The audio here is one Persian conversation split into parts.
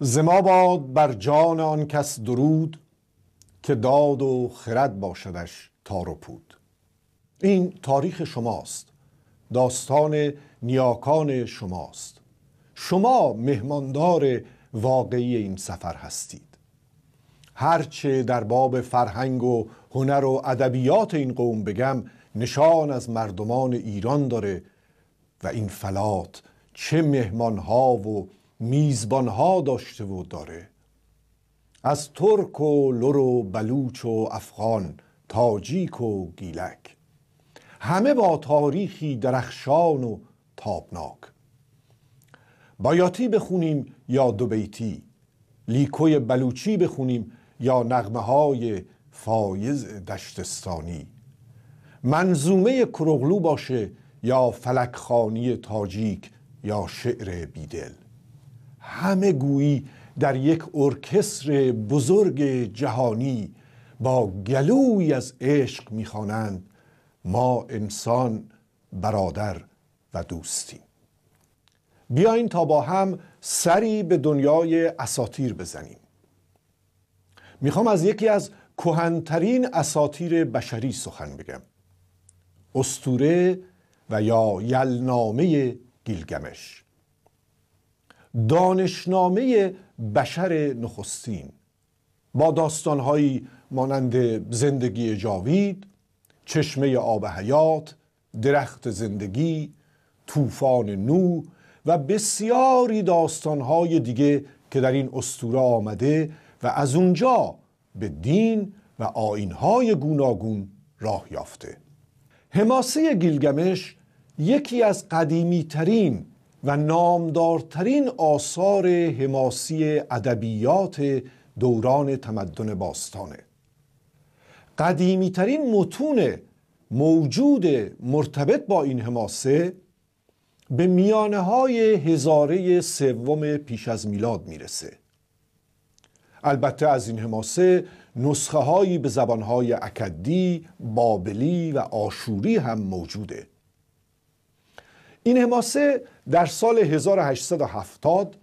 زما باد بر جان آن کس درود که داد و خرد باشدش تار پود این تاریخ شماست داستان نیاکان شماست شما مهماندار واقعی این سفر هستید هرچه در باب فرهنگ و هنر و ادبیات این قوم بگم نشان از مردمان ایران داره و این فلات چه مهمانها و میزبانها داشته و داره از ترک و لور و بلوچ و افغان تاجیک و گیلک همه با تاریخی درخشان و تابناک بایاتی بخونیم یا دو بیتی لیکوی بلوچی بخونیم یا نغمه های فایز دشتستانی منظومه کروغلو باشه یا فلکخانی تاجیک یا شعر بیدل همه گویی در یک ارکستر بزرگ جهانی با گلوی از عشق میخوانند ما انسان برادر و دوستیم بیاین تا با هم سری به دنیای اساتیر بزنیم میخوام از یکی از کهنترین اساتیر بشری سخن بگم استوره و یا یلنامه گیلگمش دانشنامه بشر نخستین با داستانهایی مانند زندگی جاوید چشمه آب حیات درخت زندگی طوفان نو و بسیاری داستانهای دیگه که در این استوره آمده و از اونجا به دین و آینهای گوناگون راه یافته حماسه گیلگمش یکی از قدیمی ترین و نامدارترین آثار حماسی ادبیات دوران تمدن باستانه قدیمی ترین متون موجود مرتبط با این حماسه به میانه های هزاره سوم پیش از میلاد میرسه البته از این حماسه نسخه هایی به های اکدی، بابلی و آشوری هم موجوده این حماسه در سال 1870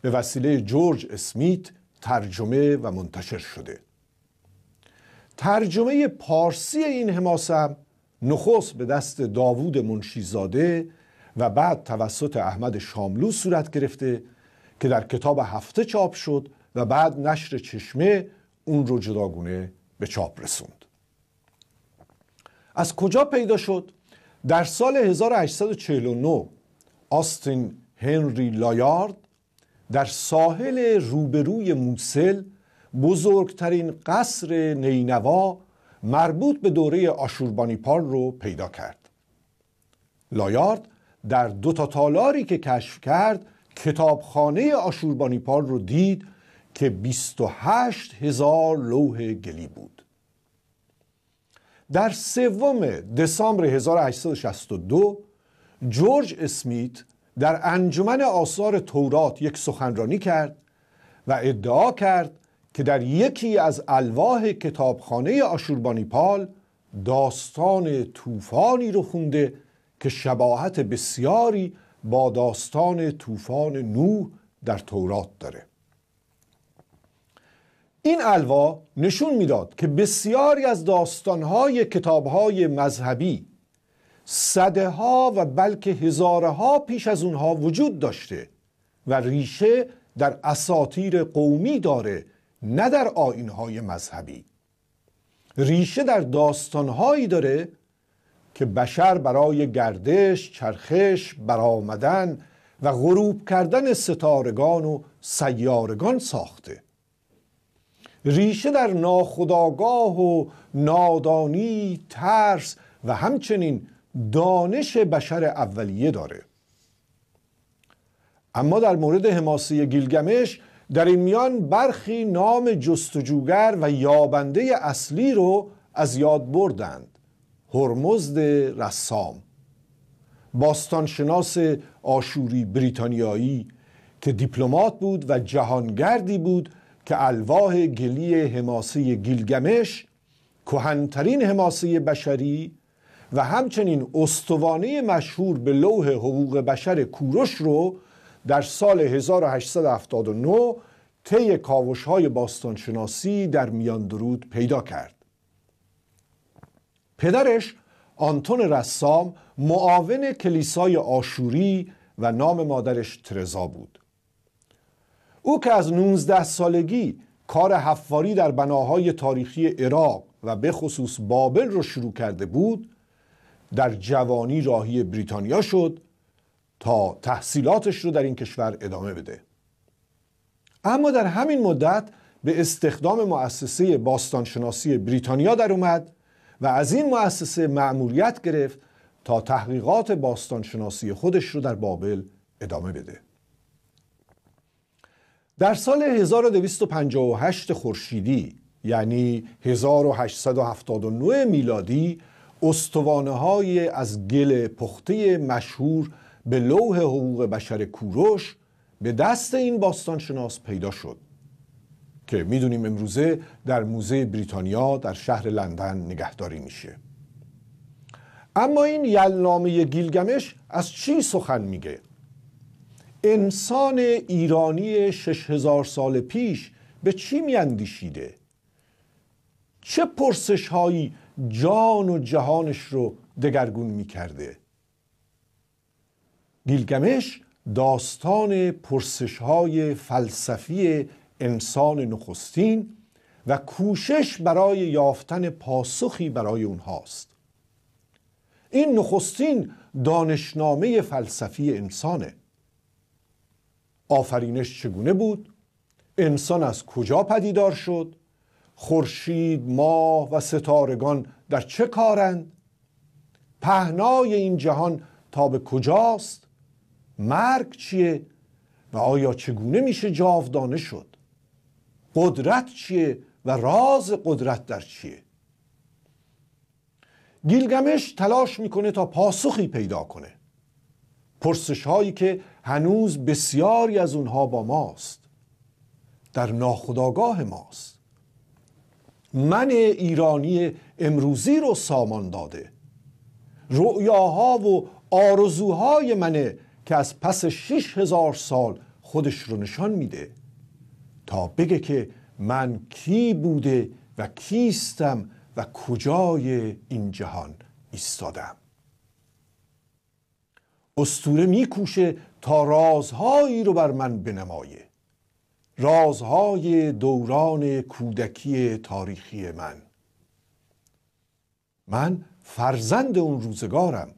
به وسیله جورج اسمیت ترجمه و منتشر شده ترجمه پارسی این حماسه هم نخست به دست داوود منشیزاده و بعد توسط احمد شاملو صورت گرفته که در کتاب هفته چاپ شد و بعد نشر چشمه اون رو جداگونه به چاپ رسوند از کجا پیدا شد؟ در سال 1849 آستین هنری لایارد در ساحل روبروی موسل بزرگترین قصر نینوا مربوط به دوره آشوربانیپال رو پیدا کرد لایارد در دو تا تالاری که کشف کرد کتابخانه آشوربانیپال رو دید که 28 هزار لوح گلی بود در سوم دسامبر 1862 جورج اسمیت در انجمن آثار تورات یک سخنرانی کرد و ادعا کرد که در یکی از الواح کتابخانه پال داستان طوفانی رو خونده که شباهت بسیاری با داستان طوفان نوح در تورات داره این الوا نشون میداد که بسیاری از داستانهای کتابهای مذهبی صده ها و بلکه هزاره ها پیش از اونها وجود داشته و ریشه در اساطیر قومی داره نه در آینهای مذهبی ریشه در داستانهایی داره که بشر برای گردش، چرخش، برآمدن و غروب کردن ستارگان و سیارگان ساخته ریشه در ناخداگاه و نادانی ترس و همچنین دانش بشر اولیه داره اما در مورد حماسه گیلگمش در این میان برخی نام جستجوگر و یابنده اصلی رو از یاد بردند هرمزد رسام باستانشناس آشوری بریتانیایی که دیپلمات بود و جهانگردی بود که الواح گلی حماسه گیلگمش کهنترین حماسه بشری و همچنین استوانه مشهور به لوح حقوق بشر کوروش رو در سال 1879 طی کاوش های باستانشناسی در میان درود پیدا کرد پدرش آنتون رسام معاون کلیسای آشوری و نام مادرش ترزا بود او که از 19 سالگی کار حفاری در بناهای تاریخی عراق و به خصوص بابل را شروع کرده بود در جوانی راهی بریتانیا شد تا تحصیلاتش رو در این کشور ادامه بده اما در همین مدت به استخدام مؤسسه باستانشناسی بریتانیا در اومد و از این مؤسسه معمولیت گرفت تا تحقیقات باستانشناسی خودش رو در بابل ادامه بده در سال 1258 خورشیدی یعنی 1879 میلادی استوانه های از گل پخته مشهور به لوح حقوق بشر کوروش به دست این باستانشناس پیدا شد که میدونیم امروزه در موزه بریتانیا در شهر لندن نگهداری میشه اما این یلنامه گیلگمش از چی سخن میگه انسان ایرانی هزار سال پیش به چی میاندیشیده چه پرسش هایی جان و جهانش رو دگرگون میکرده گیلگمش داستان پرسش های فلسفی انسان نخستین و کوشش برای یافتن پاسخی برای اونهاست این نخستین دانشنامه فلسفی انسانه آفرینش چگونه بود انسان از کجا پدیدار شد خورشید ماه و ستارگان در چه کارند پهنای این جهان تا به کجاست مرگ چیه و آیا چگونه میشه جاودانه شد قدرت چیه و راز قدرت در چیه گیلگمش تلاش میکنه تا پاسخی پیدا کنه پرسش هایی که هنوز بسیاری از اونها با ماست در ناخداگاه ماست من ایرانی امروزی رو سامان داده رؤیاها و آرزوهای منه که از پس شیش هزار سال خودش رو نشان میده تا بگه که من کی بوده و کیستم و کجای این جهان ایستادم استوره میکوشه تا رازهایی رو بر من بنمایه رازهای دوران کودکی تاریخی من من فرزند اون روزگارم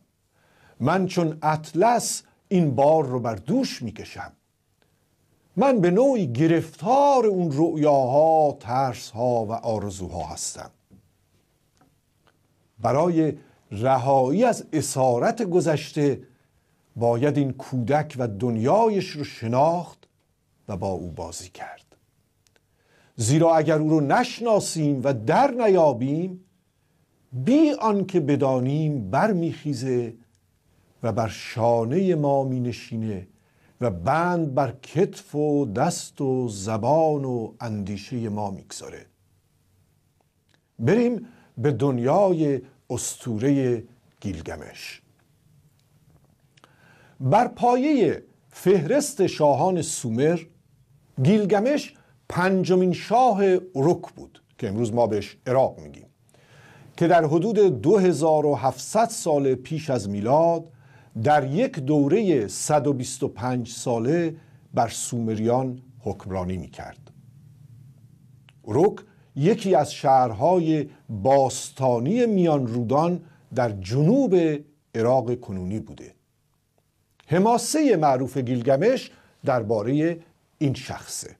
من چون اطلس این بار رو بر دوش میکشم من به نوعی گرفتار اون رؤیاها، ترسها و آرزوها هستم برای رهایی از اسارت گذشته باید این کودک و دنیایش رو شناخت و با او بازی کرد زیرا اگر او رو نشناسیم و در نیابیم بی آنکه بدانیم برمیخیزه و بر شانه ما مینشینه و بند بر کتف و دست و زبان و اندیشه ما میگذاره بریم به دنیای استوره گیلگمش بر پایه فهرست شاهان سومر گیلگمش پنجمین شاه رک بود که امروز ما بهش عراق میگیم که در حدود 2700 سال پیش از میلاد در یک دوره 125 ساله بر سومریان حکمرانی میکرد رک یکی از شهرهای باستانی میان رودان در جنوب عراق کنونی بوده حماسه معروف گیلگمش درباره این شخصه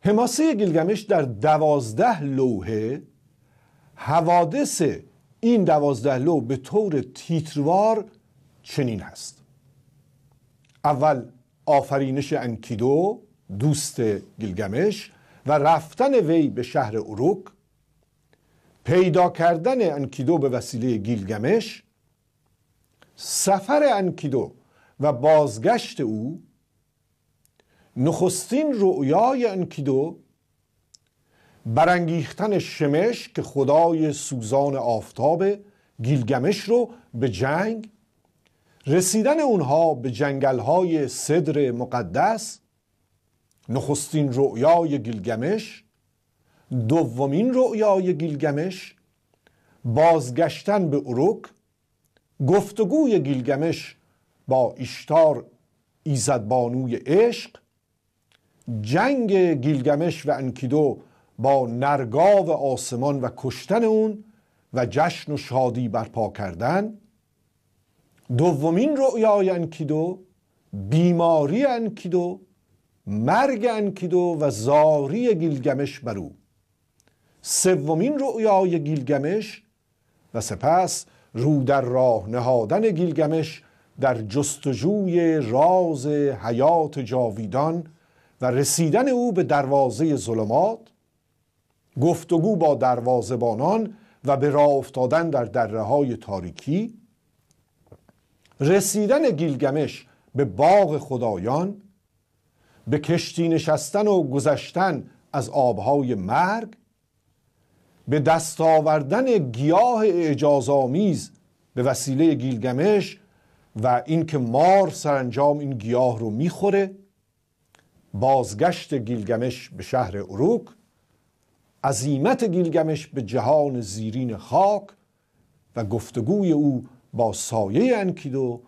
حماسه گیلگمش در دوازده لوحه حوادث این دوازده لوح به طور تیتروار چنین هست اول آفرینش انکیدو دوست گیلگمش و رفتن وی به شهر اروک پیدا کردن انکیدو به وسیله گیلگمش سفر انکیدو و بازگشت او نخستین رؤیای انکیدو برانگیختن شمش که خدای سوزان آفتاب گیلگمش رو به جنگ رسیدن اونها به جنگلهای صدر مقدس نخستین رؤیای گیلگمش دومین رؤیای گیلگمش بازگشتن به اروک گفتگوی گیلگمش با ایشتار ایزدبانوی عشق جنگ گیلگمش و انکیدو با نرگاو آسمان و کشتن اون و جشن و شادی برپا کردن دومین رؤیای انکیدو بیماری انکیدو مرگ انکیدو و زاری گیلگمش بر او سومین رؤیای گیلگمش و سپس رو در راه نهادن گیلگمش در جستجوی راز حیات جاویدان و رسیدن او به دروازه ظلمات گفتگو با دروازبانان و به راه افتادن در دره های تاریکی رسیدن گیلگمش به باغ خدایان به کشتی نشستن و گذشتن از آبهای مرگ به دست آوردن گیاه اعجازآمیز به وسیله گیلگمش و اینکه مار سرانجام این گیاه رو میخوره بازگشت گیلگمش به شهر اروک عظیمت گیلگمش به جهان زیرین خاک و گفتگوی او با سایه انکیدو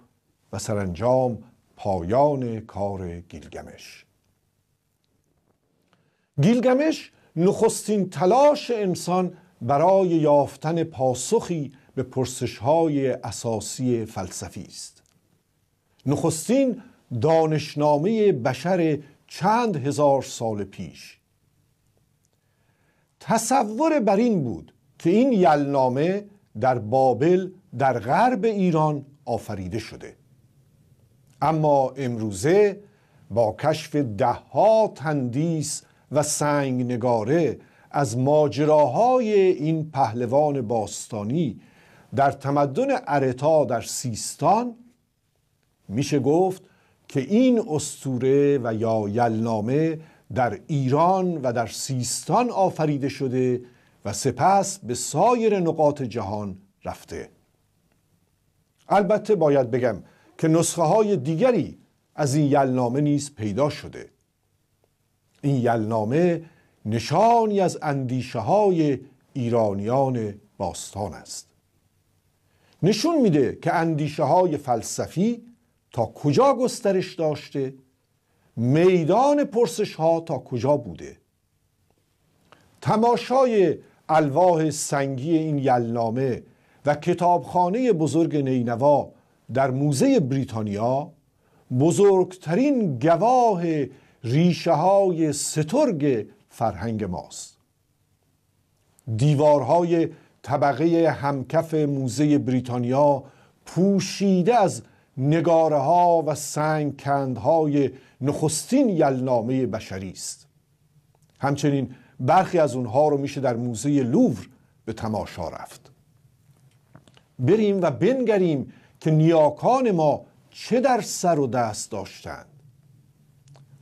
و سرانجام پایان کار گیلگمش گیلگمش نخستین تلاش انسان برای یافتن پاسخی به پرسش های اساسی فلسفی است نخستین دانشنامه بشر چند هزار سال پیش تصور بر این بود که این یلنامه در بابل در غرب ایران آفریده شده اما امروزه با کشف دهها تندیس و سنگ نگاره از ماجراهای این پهلوان باستانی در تمدن ارتا در سیستان میشه گفت که این استوره و یا یلنامه در ایران و در سیستان آفریده شده و سپس به سایر نقاط جهان رفته البته باید بگم که نسخه های دیگری از این یلنامه نیز پیدا شده این یلنامه نشانی از اندیشه های ایرانیان باستان است نشون میده که اندیشه های فلسفی تا کجا گسترش داشته میدان پرسش ها تا کجا بوده تماشای الواح سنگی این یلنامه و کتابخانه بزرگ نینوا در موزه بریتانیا بزرگترین گواه ریشه های سترگ فرهنگ ماست دیوارهای طبقه همکف موزه بریتانیا پوشیده از نگاره ها و سنگ کندهای نخستین یلنامه بشری است همچنین برخی از اونها رو میشه در موزه لوور به تماشا رفت بریم و بنگریم که نیاکان ما چه در سر و دست داشتند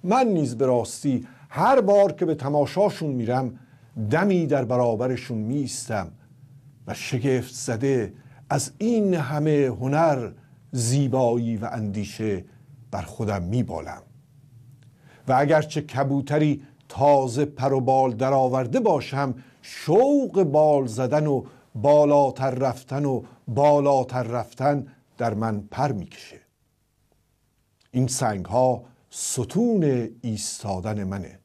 من نیز به راستی هر بار که به تماشاشون میرم دمی در برابرشون میستم و شگفت زده از این همه هنر زیبایی و اندیشه بر خودم میبالم و اگرچه کبوتری تازه پر و بال درآورده باشم شوق بال زدن و بالاتر رفتن و بالاتر رفتن در من پر میکشه این سنگ ها ستون ایستادن منه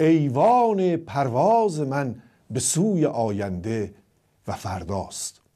ایوان پرواز من به سوی آینده و فرداست